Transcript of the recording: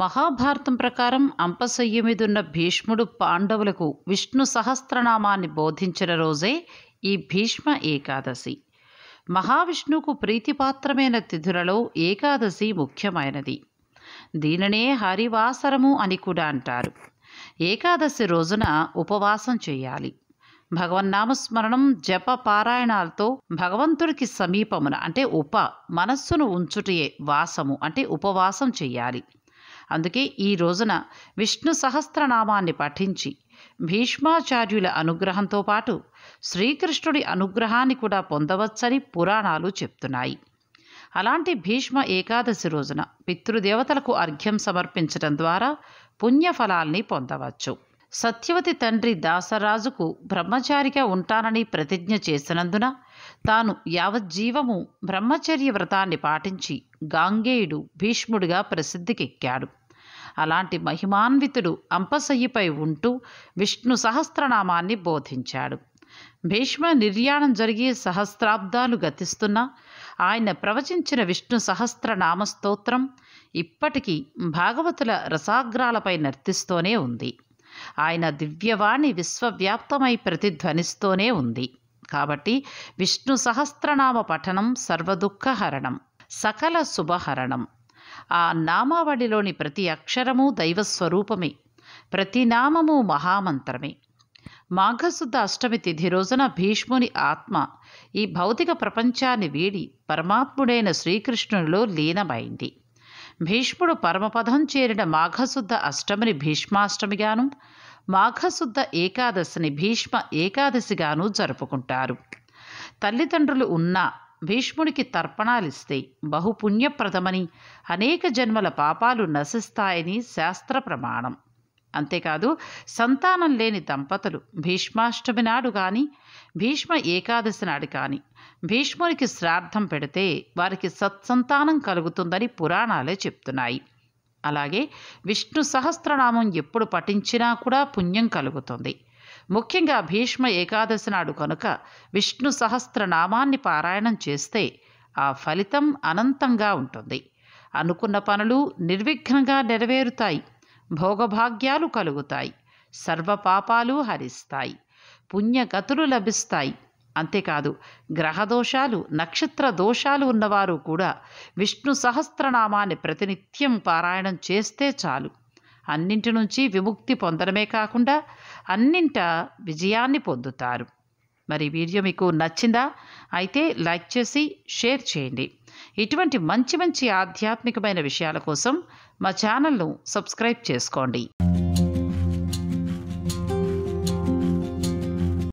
మహాభారతం ప్రకారం అంపశయ్య మీదున్న భీష్ముడు పాండవులకు విష్ణు సహస్రనామాన్ని బోధించిన రోజే ఈ భీష్మ ఏకాదశి మహావిష్ణువుకు ప్రీతిపాత్రమైన తిథులలో ఏకాదశి ముఖ్యమైనది దీనినే హరివాసరము అని కూడా అంటారు ఏకాదశి రోజున ఉపవాసం చేయాలి భగవన్నామస్మరణం జప పారాయణాలతో భగవంతుడికి సమీపమున అంటే ఉప మనస్సును ఉంచుటయే వాసము అంటే ఉపవాసం చేయాలి అందుకే ఈ రోజున విష్ణు సహస్రనామాన్ని పఠించి భీష్మాచార్యుల అనుగ్రహంతో పాటు శ్రీకృష్ణుడి అనుగ్రహాన్ని కూడా పొందవచ్చని పురాణాలు చెప్తున్నాయి అలాంటి భీష్మ ఏకాదశి రోజున పితృదేవతలకు అర్ఘ్యం సమర్పించడం ద్వారా పుణ్యఫలాల్ని పొందవచ్చు సత్యవతి తండ్రి దాసరాజుకు బ్రహ్మచారిగా ఉంటానని ప్రతిజ్ఞ చేసినందున తాను యావజ్జీవము బ్రహ్మచర్య వ్రతాన్ని పాటించి గాంగేయుడు భీష్ముడిగా ప్రసిద్ధికెక్కాడు అలాంటి మహిమాన్వితుడు అంపసయ్యపై ఉంటూ విష్ణు సహస్రనామాన్ని బోధించాడు భీష్మ నిర్యాణం జరిగి సహస్రాబ్దాలు గతిస్తున్నా ఆయన ప్రవచించిన విష్ణు సహస్రనామ స్తోత్రం ఇప్పటికీ భాగవతుల రసాగ్రాలపై నర్తిస్తూనే ఉంది ఆయన దివ్యవాణి విశ్వవ్యాప్తమై ప్రతిధ్వనిస్తూనే ఉంది కాబట్టి విష్ణు సహస్రనామ పఠనం సర్వదుఃఖహరణం సకల శుభహరణం ఆ నామావళిలోని ప్రతి అక్షరము దైవస్వరూపమే ప్రతి నామము మహామంత్రమే మాఘశుద్ధ అష్టమి తిథి రోజున భీష్ముని ఆత్మ ఈ భౌతిక ప్రపంచాన్ని వీడి పరమాత్ముడైన శ్రీకృష్ణునిలో లీనమైంది భీష్ముడు పరమపదం చేరిన మాఘశుద్ధ అష్టమిని భీష్మాష్టమిగాను మాఘశుద్ధ ఏకాదశిని భీష్మ ఏకాదశిగాను జరుపుకుంటారు తల్లిదండ్రులు ఉన్నా భీష్ముడికి తర్పణాలిస్తే బహుపుణ్యప్రదమని అనేక జన్మల పాపాలు నశిస్తాయని శాస్త్ర ప్రమాణం అంతేకాదు సంతానం లేని దంపతులు భీష్మాష్టమి నాడు కానీ భీష్మ ఏకాదశి నాడు కానీ భీష్మునికి శ్రాద్ధం పెడితే వారికి సత్సంతానం కలుగుతుందని పురాణాలే చెప్తున్నాయి అలాగే విష్ణు సహస్రనామం ఎప్పుడు పఠించినా కూడా పుణ్యం కలుగుతుంది ముఖ్యంగా భీష్మ ఏకాదశి నాడు కనుక విష్ణు సహస్రనామాన్ని పారాయణం చేస్తే ఆ ఫలితం అనంతంగా ఉంటుంది అనుకున్న పనులు నిర్విఘ్నంగా నెరవేరుతాయి భోగభాగ్యాలు కలుగుతాయి సర్వపాపాలు హరిస్తాయి పుణ్యగతులు లభిస్తాయి అంతేకాదు గ్రహదోషాలు నక్షత్ర దోషాలు ఉన్నవారు కూడా విష్ణు సహస్రనామాన్ని ప్రతినిత్యం పారాయణం చేస్తే చాలు అన్నింటి నుంచి విముక్తి పొందడమే కాకుండా అన్నింట విజయాన్ని పొందుతారు మరి వీడియో మీకు నచ్చిందా అయితే లైక్ చేసి షేర్ చేయండి ఇటువంటి మంచి మంచి ఆధ్యాత్మికమైన విషయాల కోసం మా ఛానల్ను సబ్స్క్రైబ్ చేసుకోండి